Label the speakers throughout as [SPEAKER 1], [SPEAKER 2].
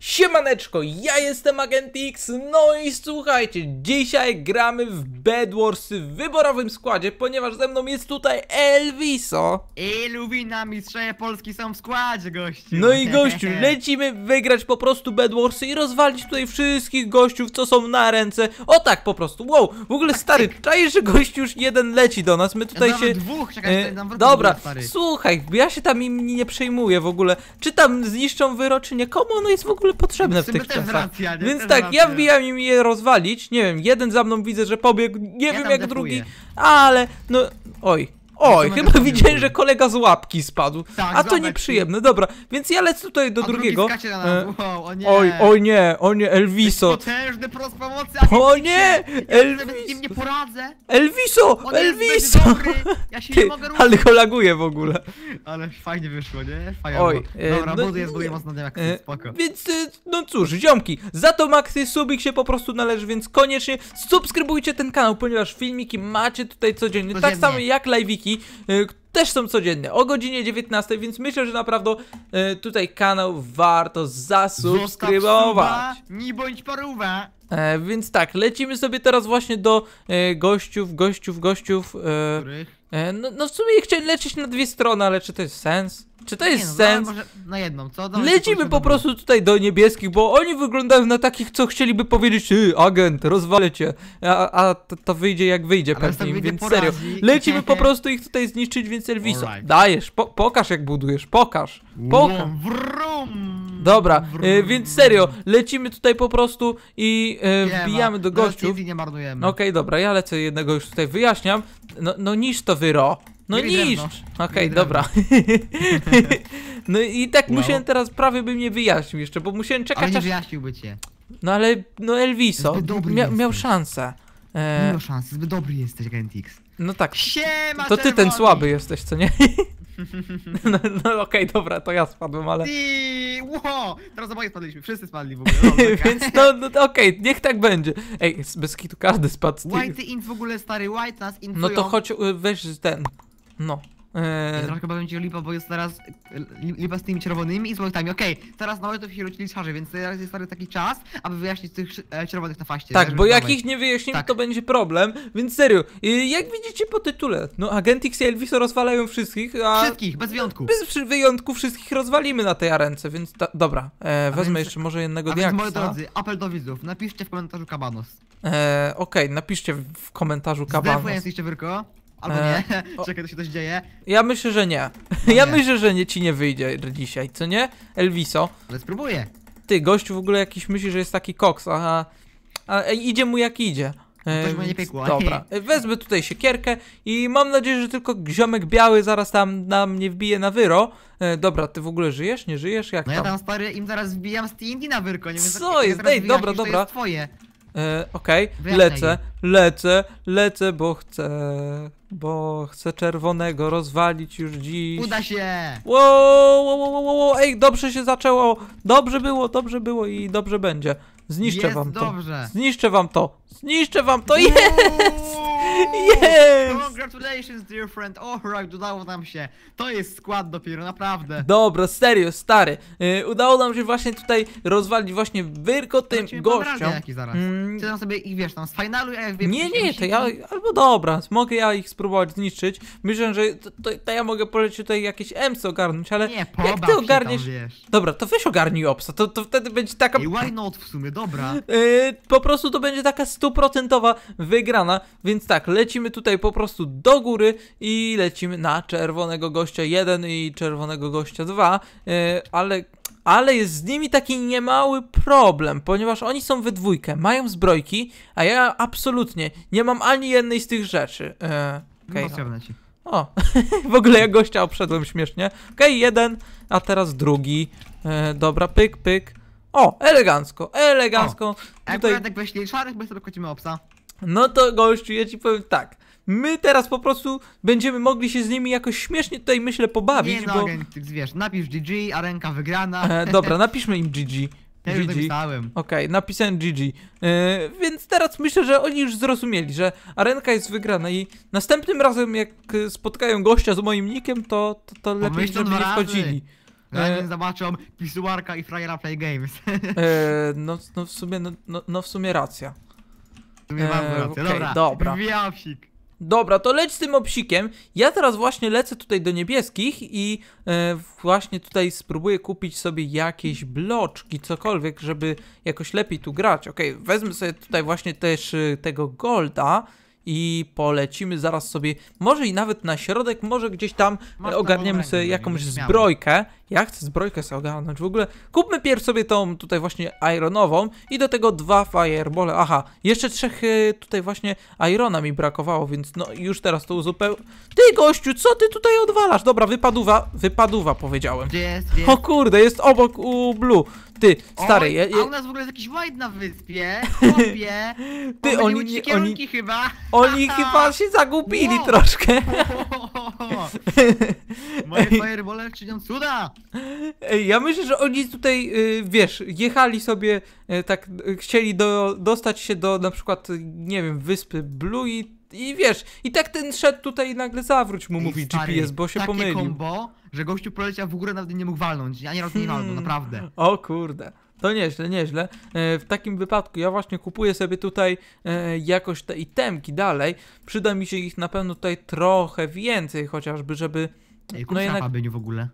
[SPEAKER 1] Siemaneczko, ja jestem Agent X, no i słuchajcie, dzisiaj gramy w Bedwars w wyborowym składzie, ponieważ ze mną jest tutaj Elviso.
[SPEAKER 2] wina mistrzeje Polski są w składzie, gościu.
[SPEAKER 1] No i gościu, lecimy wygrać po prostu Bedwarsy i rozwalić tutaj wszystkich gościów, co są na ręce. O tak po prostu, wow, w ogóle tak, stary, tak. czaisz, że gość już jeden leci do nas, my tutaj ja się... dwóch, czekaj, e, Dobra, dwóch, słuchaj, ja się tam im nie przejmuję w ogóle, czy tam zniszczą wyro, czy nie, komu ono jest w ogóle ogóle potrzebne w tych czasach. Racja, nie? Więc tak, racja. ja wbijam im je rozwalić, nie wiem, jeden za mną widzę, że pobiegł, nie ja wiem jak drugi, ale no, oj, Oj, chyba widziałem, że kolega z łapki spadł. Tak, A to nieprzyjemne, dobra. Więc ja lecę tutaj do A drugiego. Drugi e, Wow, o nie. Oj, nie, o nie, Elviso. Potężny prost pomocy, O nie, Elviso.
[SPEAKER 2] Ja nie poradzę. Elviso, Elviso. Ja się Ty, nie mogę ruszyć. Ale kolaguje w ogóle. Ale fajnie wyszło, nie? Fajnie. Oj, e, dobra, no, jest buduję mocno na e, spoko. Więc,
[SPEAKER 1] no cóż, ziomki, za to Maxy subik się po prostu należy, więc koniecznie subskrybujcie ten kanał, ponieważ filmiki macie tutaj codziennie. tak samo jak live'iki odcinki y, też są codzienne o godzinie 19, więc myślę, że naprawdę y, tutaj kanał warto zasubskrybować. nie bądź paruwa. E, więc tak, lecimy sobie teraz właśnie do e, gościów, gościów, gościów. E, Których? E, no, no w sumie chcieli lecieć na dwie strony, ale czy to jest sens? Czy to jest nie, no, no sens? Może
[SPEAKER 2] na jedną, co? Dawaj Lecimy
[SPEAKER 1] po prostu tutaj do niebieskich, bo oni wyglądają na takich, co chcieliby powiedzieć Ty, agent, rozwalę cię, a, a to, to, wyjdzie jak wyjdzie Ale pewnie, wyjdzie więc porazi. serio. Lecimy po prostu ich tutaj zniszczyć, więc Elviso, right. dajesz, po, pokaż jak budujesz, pokaż, pokaż. Wrum, wrum. Dobra, e, więc serio, lecimy tutaj po prostu i e, wbijamy do gościu. gościów. nie marnujemy. okej, dobra, ja lecę jednego już tutaj wyjaśniam. No, no niż to wyro. No Mieli niż! Okej, dobra. no i tak Wow. musiałem teraz, prawie bym nie wyjaśnił jeszcze, bo musiałem Ale czekać nie aż... wyjaśniłby cię. No ale, no Elviso, dobry mia miał jesteś. szansę. E, nie miał szansę, zbyt dobry jesteś, Gentix. no tak, Siema, to ty ten słaby jesteś, co nie? No, no okej, okay, dobra, to ja spadłem, ale...
[SPEAKER 2] I... Wow, teraz oboje spadliśmy, wszyscy spadli w
[SPEAKER 1] ogóle. No, Więc no, no okej, okay, niech tak będzie. Ej, bez kitu każdy spadł. White
[SPEAKER 2] in w ogóle, stary, White nas infują. No to chodź,
[SPEAKER 1] y, weź ten, no. Eee...
[SPEAKER 2] powiem ci, o lipa, bo jest teraz lipa z tymi czerwonymi i z molotami. Ok, teraz należy to się szarze, więc teraz jest taki czas, aby wyjaśnić tych e, czerwonych na faście. Tak, bo jak ich
[SPEAKER 1] nie wyjaśnimy, tak. to będzie problem, więc serio, y, jak widzicie po tytule, no Agentix i Elvis rozwalają wszystkich, a... Wszystkich, bez wyjątku. Bez wyjątku wszystkich rozwalimy na tej arence, więc ta, dobra, e, wezmę więc, jeszcze może jednego diaksa. moi drodzy, apel do widzów, napiszcie w komentarzu kabanos. Eee, okej, okay, napiszcie w komentarzu kabanos. Zdefujesz
[SPEAKER 2] jeszcze, Wyrko. Albo nie. E, Czekaj, to się coś dzieje.
[SPEAKER 1] Ja myślę, że nie. No ja nie. myślę, że nie, ci nie wyjdzie dzisiaj, co nie? Elviso. Ale spróbuję. Ty, gościu w ogóle jakiś myśli, że jest taki koks, aha. A idzie mu jak idzie. No e, Coś mu nie piekło. Dobra, e, wezmę tutaj siekierkę i mam nadzieję, że tylko ziomek biały zaraz tam na mnie wbije na wyro. E, dobra, ty w ogóle żyjesz? Nie żyjesz? Jak No ja tam?
[SPEAKER 2] z stary im zaraz wbijam z TNT na wyrko, nie wiem Co jest? Ej, dobra, dobra. To jest twoje.
[SPEAKER 1] E, okej, okay. lecę, lecę, lecę, bo chcę, bo chcę czerwonego rozwalić już dziś. Uda się! Wow, wow, wow, wow, wow. ej, dobrze się zaczęło, dobrze było, dobrze było i dobrze będzie. Zniszczę Jest wam to. dobrze. Zniszczę wam to, zniszczę wam to, jest!
[SPEAKER 2] Congratulations, dear friend. Oh, right, udało nam się.
[SPEAKER 1] To jest skład dopiero, naprawdę. Dobra, serio, stary. Yy, udało nam się właśnie tutaj rozwalić właśnie wyrko tym znaczy, gościom. zaraz.
[SPEAKER 2] Mm. sobie ich, wiesz, tam z finalu, jak wiem... Nie, nie, to ja...
[SPEAKER 1] Albo dobra, mogę ja ich spróbować zniszczyć. Myślę, że to, to, to ja mogę polecić tutaj jakieś MC ogarnąć, ale... Nie, jak ty ogarniesz... Tam, wiesz. Dobra, to wiesz, ogarnij opsa. to, to wtedy będzie taka... I why not w sumie, dobra. Yy, po prostu to będzie taka stuprocentowa wygrana, więc tak, lecimy tutaj po prostu do góry i lecimy na czerwonego gościa 1 i czerwonego gościa 2, e, ale ale jest z nimi taki niemały problem, ponieważ oni są we dwójkę, mają zbrojki, a ja absolutnie nie mam ani jednej z tych rzeczy. E, okay, no, ci. O, w ogóle ja gościa obszedłem śmiesznie. Okej, okay, jeden, a teraz drugi. E, dobra, pyk, pyk. O, elegancko, elegancko. O, Tutaj... Jak tak weźmie szarych, bo sobie kocimy obsa. No to gościu, ja ci powiem tak my teraz po prostu będziemy mogli się z nimi jakoś śmiesznie tutaj, myślę, pobawić, nie, no, bo...
[SPEAKER 2] Ty, wiesz, napisz GG, a ręka wygrana. E, dobra,
[SPEAKER 1] napiszmy im GG. Ja GG. Okej, okay, napisałem GG. Yy, e, więc teraz myślę, że oni już zrozumieli, że arenka jest wygrana i następnym razem jak e, spotkają gościa z moim nikiem, to, to, to lepiej, Pomyślą żeby nie razy. wchodzili. Zanim e, zobaczą pisuarka i frajera Play Games. no, no, w sumie, no, no, no, w sumie racja. W sumie mam rację, okay, dobra. dobra. Dobra, to leć z tym obsikiem. Ja teraz właśnie lecę tutaj do niebieskich i e, właśnie tutaj spróbuję kupić sobie jakieś bloczki, cokolwiek, żeby jakoś lepiej tu grać. Ok, wezmę sobie tutaj właśnie też e, tego golda i polecimy zaraz sobie, może i nawet na środek, może gdzieś tam Masz ogarniemy sobie jakąś zbrojkę. Ja chcę zbrojkę sobie ogarnąć w ogóle. Kupmy pierw sobie tą tutaj właśnie ironową i do tego dwa firebole. Aha, jeszcze trzech y, tutaj właśnie irona mi brakowało, więc no już teraz to uzupełnię. Ty gościu, co ty tutaj odwalasz? Dobra, wypaduwa, wypaduwa powiedziałem. Jest, jest. O kurde, jest obok u blue. Ty, stary, Oj, ja, ja... A u nas
[SPEAKER 2] w ogóle jest jakiś white na wyspie, chłopie. Ty, oni, nie, oni, chyba.
[SPEAKER 1] oni chyba się zagubili Wow. troszkę. Moje firebole czynią cuda! Ej, Ja myślę, że oni tutaj, y, wiesz, jechali sobie, y, tak, y, chcieli do, dostać się do na przykład, nie wiem, wyspy Blue i wiesz, i tak ten szedł tutaj i nagle zawróć mu, Ej, mówi stary, GPS, bo się takie pomylił. Kombo, że gościu poleciał w górę, nawet nie mógł walnąć. Ja nie raz nie hmm. naprawdę. O kurde. To nieźle, nieźle. E, w takim wypadku ja właśnie kupuję sobie tutaj e, jakoś te itemki dalej. Przyda mi się ich na pewno tutaj trochę więcej chociażby, żeby... Ej, no jednak... Byniu w ogóle.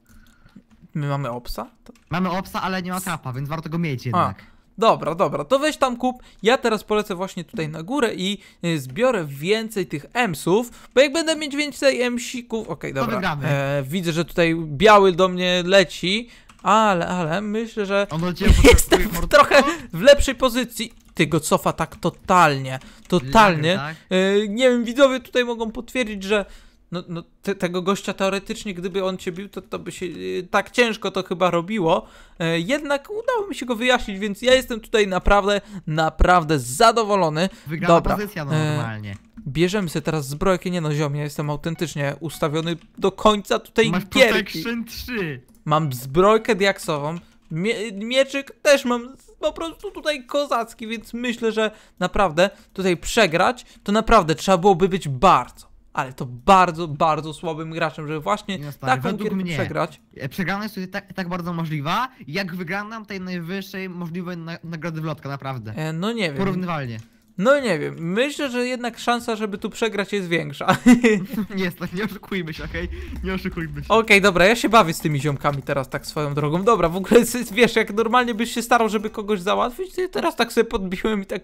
[SPEAKER 1] My mamy obsa? To... Mamy obsa, ale nie ma trapa, więc warto go mieć jednak. A. Dobra, dobra, to weź tam kup. Ja teraz polecę właśnie tutaj na górę i y, zbiorę więcej tych emsów, bo jak będę mieć więcej emsików... Okej, okay, dobra. E, widzę, że tutaj biały do mnie leci, ale, ale myślę, że jestem w trochę w lepszej pozycji ty go cofa tak totalnie, totalnie. Tak? E, nie wiem, widzowie tutaj mogą potwierdzić, że no, no te, tego gościa teoretycznie, gdyby on cię bił, to, to by się y, tak ciężko to chyba robiło. E, jednak udało mi się go wyjaśnić, więc ja jestem tutaj naprawdę, naprawdę zadowolony. Wygląda Dobra. pozycja e, normalnie. bierzemy sobie teraz zbrojkę, nie no ziom, ja jestem autentycznie ustawiony do końca tutaj Masz gierki. Protection 3. Mam zbrojkę diaksową, Mie mieczyk też mam po prostu tutaj kozacki, więc myślę, że naprawdę tutaj przegrać, to naprawdę trzeba byłoby być bardzo, ale to bardzo, bardzo słabym graczem, że właśnie no taką według mnie przegrać. E, przegrana jest tutaj tak, tak bardzo możliwa, jak wygrana tej najwyższej
[SPEAKER 2] możliwej na, nagrody w lotka, naprawdę. E, no nie wiem. Porównywalnie.
[SPEAKER 1] No nie wiem, myślę, że jednak szansa, żeby tu przegrać jest większa. Jest, tak, nie oszukujmy się, okej? Okay? Nie oszukujmy się. Okej, okay, dobra, ja się bawię z tymi ziomkami teraz tak swoją drogą. Dobra, w ogóle wiesz, jak normalnie byś się starał, żeby kogoś załatwić, to teraz tak sobie podbiłem i tak...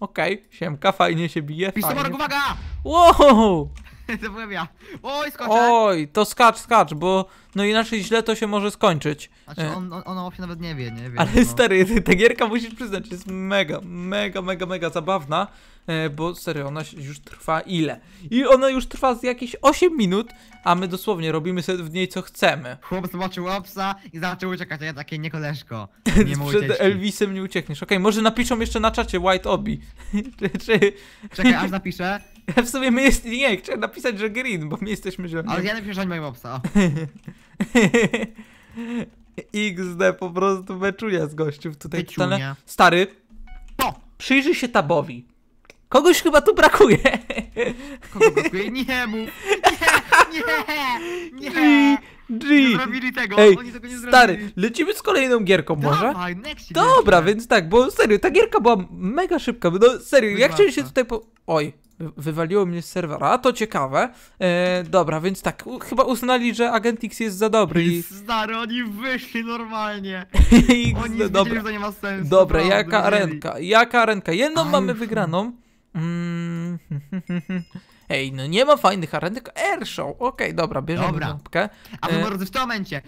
[SPEAKER 1] Okej, okay, siemka, fajnie się bije, Pistomark, uwaga! Wow! to byłem ja. Oj, skoczę! Oj, to skacz, skacz, bo no inaczej źle to się może skończyć. Znaczy e.
[SPEAKER 2] on, on, ona właśnie nawet nie wie, nie wie. Ale no. stary, ta
[SPEAKER 1] gierka musisz przyznać, jest mega, mega, mega, mega zabawna, e, bo stary, ona już trwa ile? I ona już trwa z jakieś 8 minut, a my dosłownie robimy sobie w niej co chcemy. Chłop zobaczył łapsa i zaczął uciekać, a ja takie nie koleżko. Nie Przed Elvisem nie uciekniesz. Okej, okay, może napiszą jeszcze na czacie White Obi. Czekaj, aż napiszę. Ja w sumie my jest... Nie, chciałem napisać, że green, bo my jesteśmy zieloni. Ale ja napiszę, że oni mają obsa. XD, po prostu beczunia z gościów tutaj. Tane... Stary, to. przyjrzyj się tabowi. Kogoś chyba tu brakuje. Kogo brakuje? Nie mu. Nie, nie, nie. G. Nie zrobili tego, Ej, oni tego nie zrobili. Stary, lecimy z kolejną gierką może? next Dobra, więc tak, bo serio, ta gierka była mega szybka. No serio, ja chciałem się tutaj po... Oj, Wywaliło mnie z serwera, a to ciekawe. E, dobra, więc tak, u, chyba uznali, że agent X jest za dobry. I...
[SPEAKER 2] Stary, oni wyszli normalnie. X, oni no dobra. Wiedzieli, że to nie ma sensu. Dobra, prawda, jaka ręka,
[SPEAKER 1] jaka ręka, Jedną Aj, mamy wygraną. Mm. mm Ej, no nie ma fajnych aren, tylko airshow. Okej, okay, dobra, bierzemy dobra. lampkę.
[SPEAKER 2] A wy e... w tym momencie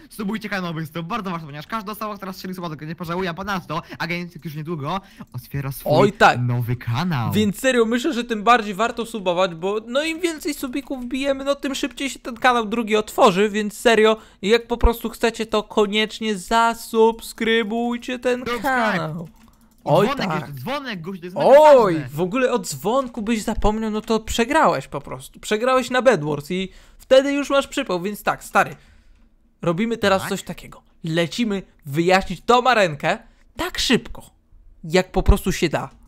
[SPEAKER 2] kanał, więc to bardzo ważne, ponieważ każda osoba, która strzeli słodko, nie pożałuje, a ponadto już niedługo otwiera swój Oj, tak. nowy kanał. Więc
[SPEAKER 1] serio, myślę, że tym bardziej warto subować, bo no im więcej subików bijemy, no tym szybciej się ten kanał drugi otworzy, więc serio, jak po prostu chcecie, to koniecznie zasubskrybujcie ten Subscribe. kanał. Oj, dzwonek, tak.
[SPEAKER 2] dzwonek, to jest Oj, ważne.
[SPEAKER 1] w ogóle o dzwonku byś zapomniał, no to przegrałeś po prostu. Przegrałeś na Bedwars i wtedy już masz przypał, więc tak, stary. Robimy teraz tak? coś takiego. Lecimy wyjaśnić tą arenkę tak szybko, jak po prostu się da. Okej.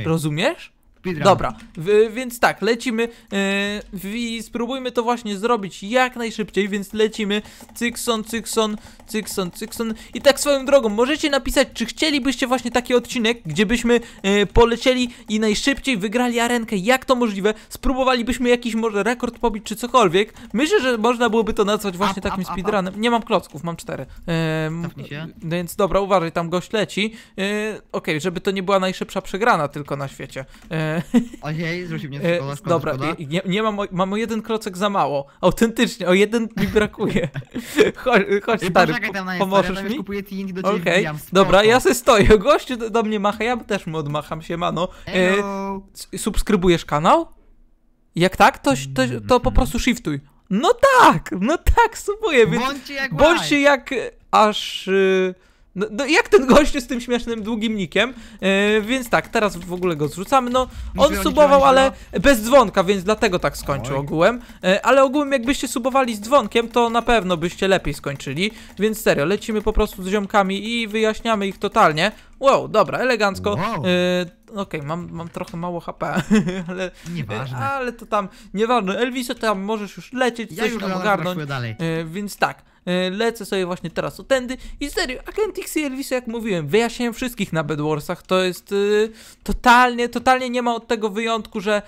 [SPEAKER 1] Okay. Rozumiesz? Speedrun. Dobra, w, więc tak, lecimy yy, i spróbujmy to właśnie zrobić jak najszybciej, więc lecimy Cykson, Cykson, Cykson, Cykson i tak swoją drogą, możecie napisać, czy chcielibyście właśnie taki odcinek, gdzie byśmy yy, polecieli i najszybciej wygrali arenkę, jak to możliwe, spróbowalibyśmy jakiś może rekord pobić, czy cokolwiek. Myślę, że można byłoby to nazwać właśnie up, takim up, speedrunem. Up. Nie mam klocków, mam cztery. Yy, się. Więc dobra, uważaj, tam gość leci. Yy, Okej, okay, żeby to nie była najszybsza przegrana tylko na świecie. Yy, Ojej, zwrócił mnie szkoda, e, Dobra, szkoda. Nie, nie mam, mam o jeden klocek za mało. Autentycznie, o jeden mi brakuje. Chodź, chodź stary, pomożesz mi? kupuję TNT do ciebie okay. Dobra, ja se stoję, Gość do, do mnie macha, ja też mu odmacham, się, e, Hello. E, subskrybujesz kanał? Jak tak, to, to, to po prostu shiftuj. No tak, no tak, subuję, więc bądźcie jak, bądźcie jak e, aż... Y no, no, jak ten gościu z tym śmiesznym długim nikiem, e, więc tak, teraz w ogóle go zrzucamy, no on subował, ale no. bez dzwonka, więc dlatego tak skończył Oj. ogółem, e, ale ogółem jakbyście subowali z dzwonkiem, to na pewno byście lepiej skończyli, więc serio, lecimy po prostu z ziomkami i wyjaśniamy ich totalnie. Wow, dobra, elegancko, wow. E, no okej, okay, mam, mam trochę mało HP, ale... Nieważne. E, ale to tam, nieważne. Elviso, tam możesz już lecieć, ja coś już tam ogarnąć. Dalej. E, więc tak, e, lecę sobie właśnie teraz tędy. i serio, Agent X i Elviso, jak mówiłem, wyjaśniałem wszystkich na Bedwarsach, to jest totalnie, totalnie nie ma od tego wyjątku, że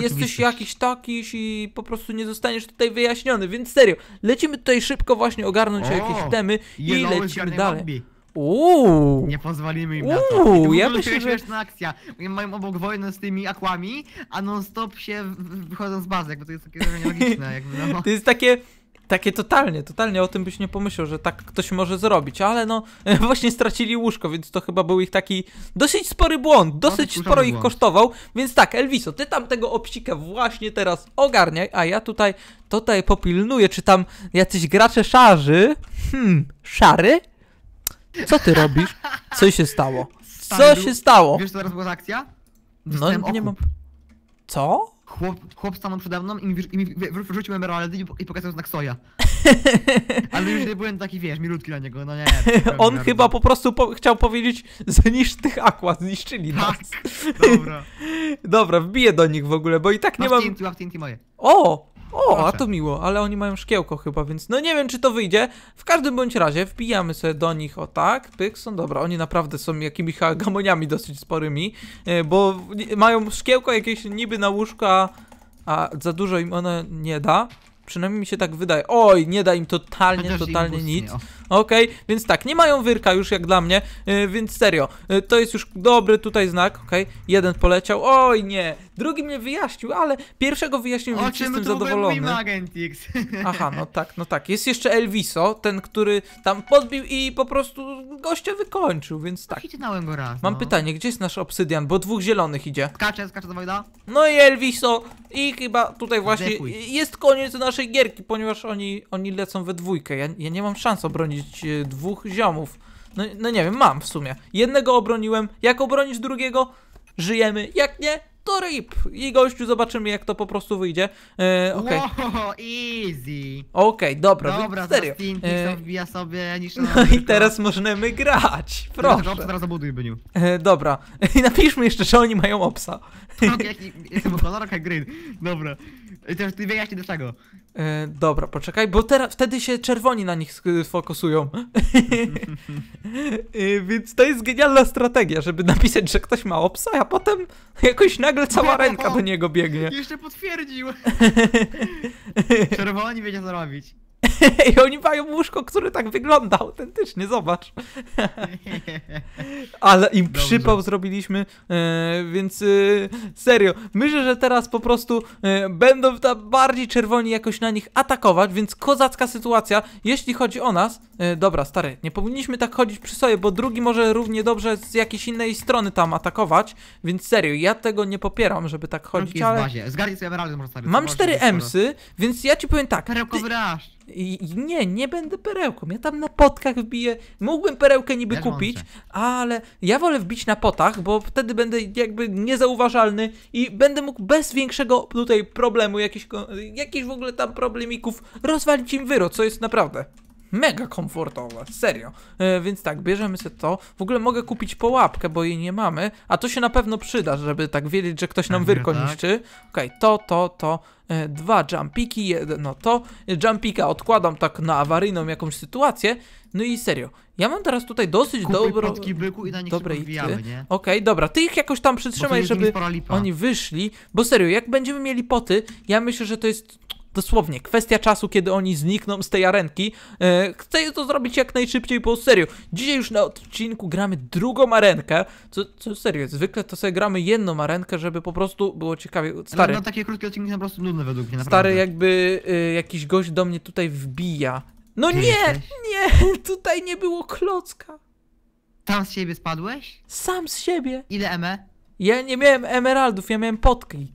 [SPEAKER 1] jesteś jakiś takiś i po prostu nie zostaniesz tutaj wyjaśniony, więc serio, lecimy tutaj szybko właśnie ogarnąć o, jakieś temy i lecimy dalej. Uuu. Nie pozwolimy im na to. Uuu, to ja myślę, że...
[SPEAKER 2] akcja. mają obok wojnę z tymi akwami, a non stop się wychodzą z bazy, jakby to jest takie logiczne.
[SPEAKER 1] Jakby, no. To jest takie... Takie totalnie, totalnie o tym byś nie pomyślał, że tak ktoś może zrobić, ale no właśnie stracili łóżko, więc to chyba był ich taki dosyć spory błąd, dosyć no, sporo ich błąd. kosztował, więc tak, Elviso, ty tam tego obsika właśnie teraz ogarniaj, a ja tutaj, tutaj popilnuję, czy tam jacyś gracze szarzy, hmm, szary, co ty robisz? Co się stało? Co się stało?
[SPEAKER 2] Wiesz, co teraz była za akcja? No, nie mam... Co? Chłop, chłop stanął przede mną i mi, i mi wy- wy- wyrzucił emeraldy i, i pokazał znak soja.
[SPEAKER 1] Ale już nie byłem taki, wiesz, milutki dla niego, no nie. On chyba po prostu po chciał powiedzieć, zniszcz tych akła, zniszczyli nas. Tak, dobra. Dobra, wbiję do nich w ogóle, bo i tak nie mam... TNT, TNT moje. O! O, Proszę. a to miło, ale oni mają szkiełko chyba, więc no nie wiem, czy to wyjdzie. W każdym bądź razie wbijamy sobie do nich, o tak, pyk, są dobra. Oni naprawdę są jakimiś gamoniami dosyć sporymi, e, bo mają szkiełko jakieś niby na łóżka, a za dużo im one nie da. Przynajmniej mi się tak wydaje. Oj, nie da im totalnie, Chociaż totalnie nic okej? Okay? Więc tak, nie mają wyrka już jak dla mnie, yy, więc serio, yy, to jest już dobry tutaj znak, okej? Okay? Jeden poleciał, oj nie, drugi mnie wyjaśnił, ale pierwszego wyjaśnił, o, czym jestem zadowolony. Mówimy, Agent Aha, no tak, no tak. Jest jeszcze Elviso, ten, który tam podbił i po prostu gościa wykończył, więc tak. Hitnąłem go raz, Mam no. pytanie, gdzie jest nasz obsydian, bo dwóch zielonych idzie. Skacze, skacze do wojna. No i Elviso i chyba tutaj właśnie jest koniec naszej gierki, ponieważ oni, oni lecą we dwójkę. Ja, ja nie mam szans obronić obronić e, dwóch ziomów. No, no nie wiem, mam w sumie. Jednego obroniłem, jak obronić drugiego? Żyjemy, jak nie? To rip! I gościu zobaczymy jak to po prostu wyjdzie. E, okej. Okay. Wow, easy! Okej, okay, dobra, dobra serio. Dobra, e, sobie niż No i teraz możemy grać, proszę. Teraz,
[SPEAKER 2] teraz obuduj, Byniu.
[SPEAKER 1] E, dobra, i napiszmy jeszcze, że oni mają opsa.
[SPEAKER 2] Okej, okay,
[SPEAKER 1] kolorka green, dobra. To już ty wyjaśnij do czego. E, dobra, poczekaj, bo teraz wtedy się czerwoni na nich fokusują. E, więc to jest genialna strategia, żeby napisać, że ktoś ma obsa, a potem jakoś nagle cała ręka do niego biegnie. Jeszcze
[SPEAKER 2] potwierdził.
[SPEAKER 1] czerwoni wiecie co robić. I oni mają łóżko, które tak wygląda autentycznie, zobacz. Ale im Dobrze. przypał zrobiliśmy, e, więc e, serio. Myślę, że teraz po prostu e, będą tam bardziej czerwoni jakoś na nich atakować, więc kozacka sytuacja, jeśli chodzi o nas. Dobra, stary, nie powinniśmy tak chodzić przy sobie, bo drugi może równie dobrze z jakiejś innej strony tam atakować, więc serio, ja tego nie popieram, żeby tak chodzić, ale...
[SPEAKER 2] Zgarnij sobie emeraldy, może Mam cztery
[SPEAKER 1] emsy, więc ja ci powiem tak. Perełkowy ty nie, nie będę perełką. Ja tam na potkach wbiję. Mógłbym perełkę niby Wiesz, kupić, ale ja wolę wbić na potach, bo wtedy będę jakby niezauważalny i będę mógł bez większego tutaj problemu, jakichś, jakichś w ogóle tam problemików, rozwalić im wyro, co jest naprawdę mega komfortowe, serio. E, więc tak, bierzemy sobie to. W ogóle mogę kupić połapkę, bo jej nie mamy, a to się na pewno przyda, żeby tak wiedzieć, że ktoś nam wyrko tak. niszczy. Okej, okay, to, to, to, e, dwa jumpiki, jedno to. Jumpika odkładam tak na awaryjną jakąś sytuację. No i serio, ja mam teraz tutaj dosyć dobro... byku i na nich dobre wbijamy, nie? Okej, okay, dobra, ty ich jakoś tam przytrzymaj, żeby oni wyszli, bo serio, jak będziemy mieli poty, ja myślę, że to jest dosłownie kwestia czasu, kiedy oni znikną z tej arenki. E, chcę to zrobić jak najszybciej, po serio, dzisiaj już na odcinku gramy drugą arenkę, co, co serio, zwykle to sobie gramy jedną arenkę, żeby po prostu było ciekawie. Stary, Ale na
[SPEAKER 2] takie krótkie odcinki są po prostu nudne według mnie, naprawdę. Stary,
[SPEAKER 1] jakby e, jakiś gość do mnie tutaj wbija.
[SPEAKER 2] No Ty nie, jesteś?
[SPEAKER 1] nie, tutaj nie było klocka. tam z siebie spadłeś? Sam z siebie. Ile eme? Ja nie miałem emeraldów, ja miałem potki.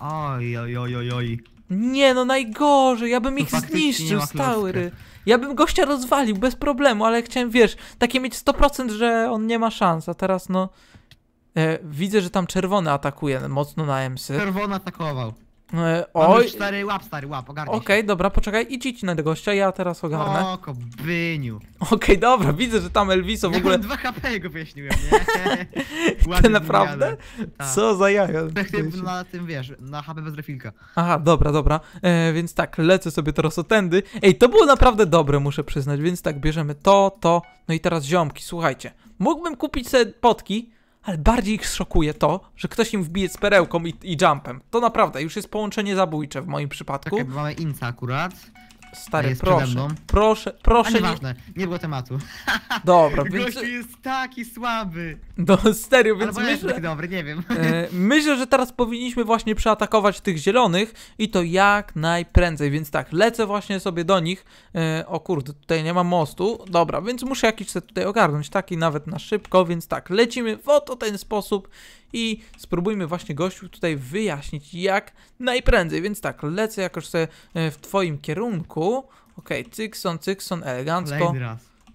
[SPEAKER 1] Oj, oj, oj, oj, oj. Nie no, najgorzej, ja bym no ich zniszczył, ry. Ja bym gościa rozwalił bez problemu, ale chciałem, wiesz, takie mieć 100%, że on nie ma szans, a teraz no... E, widzę, że tam czerwony atakuje mocno na emsy.
[SPEAKER 2] Czerwony atakował.
[SPEAKER 1] E, oj. Mamy cztery łap, stary, łap, ogarnij Okej, okay, dobra, poczekaj, idź, idź na gościa, ja teraz ogarnę. O, kobyniu. Okej, okay, dobra, widzę, że tam Elviso w ja ogóle...
[SPEAKER 2] HP go wyjaśniłem,
[SPEAKER 1] nie? Ty naprawdę? Tak. Co za jaja.
[SPEAKER 2] Na tym, wiesz, na HP bez refilka.
[SPEAKER 1] Aha, dobra, dobra. E, więc tak, lecę sobie teraz otędy. Ej, to było naprawdę dobre, muszę przyznać, więc tak, bierzemy to, to, no i teraz ziomki, słuchajcie. Mógłbym kupić sobie potki, ale bardziej ich szokuje to, że ktoś im wbije z perełką i, i jumpem. To naprawdę, już jest połączenie zabójcze w moim przypadku. Tak, mamy inca akurat. Stary, jest proszę, mną. proszę, proszę, nie... nieważne, nie było tematu. Dobra, więc... Gościu
[SPEAKER 2] jest taki słaby. No, serio, więc Albo myślę, taki dobry, nie wiem. E,
[SPEAKER 1] myślę, że teraz powinniśmy właśnie przeatakować tych zielonych i to jak najprędzej, więc tak, lecę właśnie sobie do nich. E, o kurde, tutaj nie ma mostu. Dobra, więc muszę jakiś set tutaj ogarnąć, taki nawet na szybko, więc tak, lecimy w oto ten sposób i spróbujmy właśnie gościu tutaj wyjaśnić jak najprędzej. Więc tak, lecę jakoś sobie e, w twoim kierunku. Okej, okay, Cykson, Cykson, elegancko.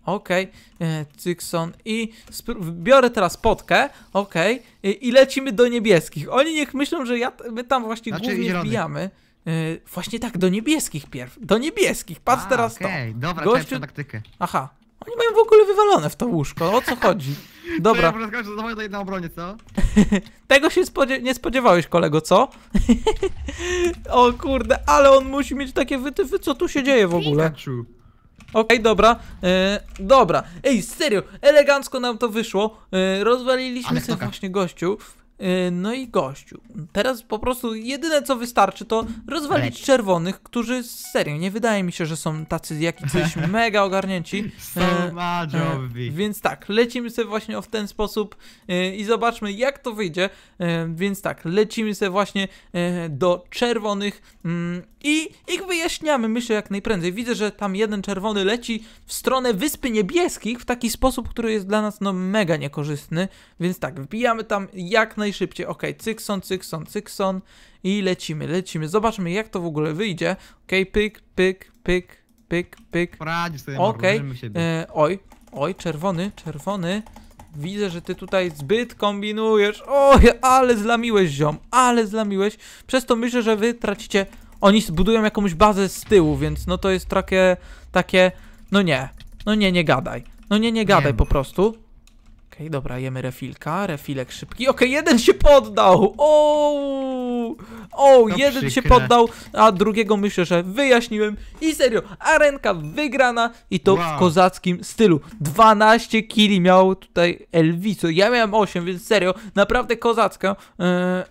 [SPEAKER 1] Okej, okay. E, Cykson i biorę teraz potkę, okej, okay. i lecimy do niebieskich. Oni niech myślą, że ja, my tam właśnie znaczy głównie zielony. wbijamy. Yy, właśnie tak, do niebieskich pierw. Do niebieskich, patrz A, teraz okay. to. Dobra, Gościu... taktykę. Aha, oni mają w ogóle wywalone w to łóżko, o co chodzi?
[SPEAKER 2] Dobra. Ja proszę, że to jedna obronie, co?
[SPEAKER 1] Tego się nie spodziewałeś, kolego, co? o kurde, ale on musi mieć takie wytywy. co tu się dzieje w ogóle? Okej, okay, dobra, e, dobra, ej, serio, elegancko nam to wyszło, e, rozwaliliśmy sobie właśnie gościu, Y, no i gościu, teraz po prostu jedyne co wystarczy to rozwalić czerwonych, którzy serio, nie wydaje mi się, że są tacy jakiś mega ogarnięci. So y, e, y, więc tak, lecimy sobie właśnie w ten sposób i zobaczmy jak to wyjdzie. więc tak, lecimy sobie właśnie do czerwonych mm, i ich wyjaśniamy, myślę, jak najprędzej. Widzę, że tam jeden czerwony leci w stronę Wyspy Niebieskich w taki sposób, który jest dla nas no mega niekorzystny. Więc tak, wbijamy tam jak najszybciej. Ok, cykson, cykson, cykson i lecimy, lecimy. Zobaczmy, jak to w ogóle wyjdzie. Ok, pyk, pyk, pyk, pyk, pyk. Poradź sobie, Ok, e, oj, oj, czerwony, czerwony. Widzę, że ty tutaj zbyt kombinujesz. Oj, ale zlamiłeś ziom, ale zlamiłeś. Przez to myślę, że wy tracicie oni zbudują jakąś bazę z tyłu, więc no to jest takie, takie, no nie, no nie, nie gadaj. No nie, nie gadaj nie po prostu. Okej, okay, dobra, jemy refilka, refilek szybki. Okej, okay, jeden się poddał! O, o jeden przykre. się poddał, a drugiego myślę, że wyjaśniłem. I serio, arenka wygrana i to wow. w kozackim stylu. 12 kili miał tutaj Elviso, ja miałem 8, więc serio, naprawdę kozacka. Yy,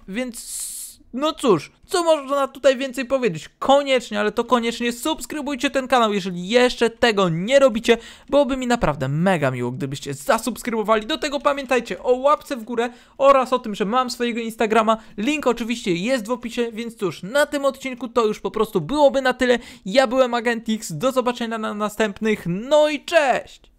[SPEAKER 1] więc no cóż, co można tutaj więcej powiedzieć? Koniecznie, ale to koniecznie subskrybujcie ten kanał, jeżeli jeszcze tego nie robicie, byłoby mi naprawdę mega miło, gdybyście zasubskrybowali. Do tego pamiętajcie o łapce w górę oraz o tym, że mam swojego Instagrama. Link oczywiście jest w opisie, więc cóż, na tym odcinku to już po prostu byłoby na tyle. Ja byłem Agent X, do zobaczenia na następnych, no i cześć!